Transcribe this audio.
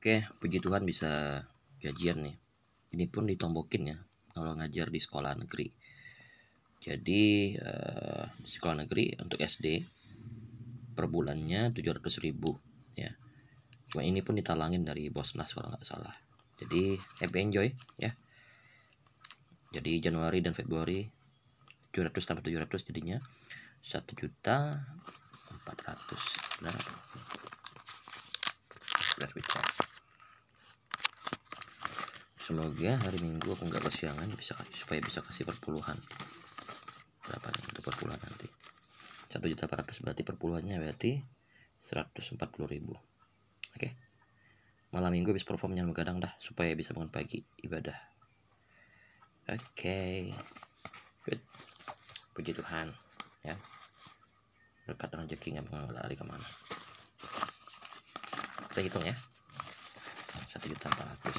Oke, puji Tuhan bisa gajian nih. Ini pun ditombokin ya kalau ngajar di sekolah negeri. Jadi uh, sekolah negeri untuk SD per bulannya ribu ya. Cuma ini pun ditalangin dari Bosnas kalau nggak salah. Jadi happy enjoy ya. Jadi Januari dan Februari 700 tambah 700 jadinya 1 juta semoga ya, hari minggu aku nggak kesiangan ya bisa supaya bisa kasih perpuluhan berapa nih untuk perpuluhan nanti satu juta ratus berarti perpuluhannya berarti seratus empat puluh ribu oke okay. malam minggu bisa perform yang begadang dah supaya bisa bangun pagi ibadah oke okay. good puji Tuhan ya berkat dan rezeki nggak lari kemana kita hitung ya satu juta empat